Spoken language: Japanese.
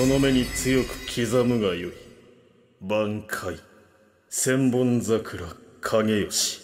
その目に強く刻むがよい。挽回千本桜影吉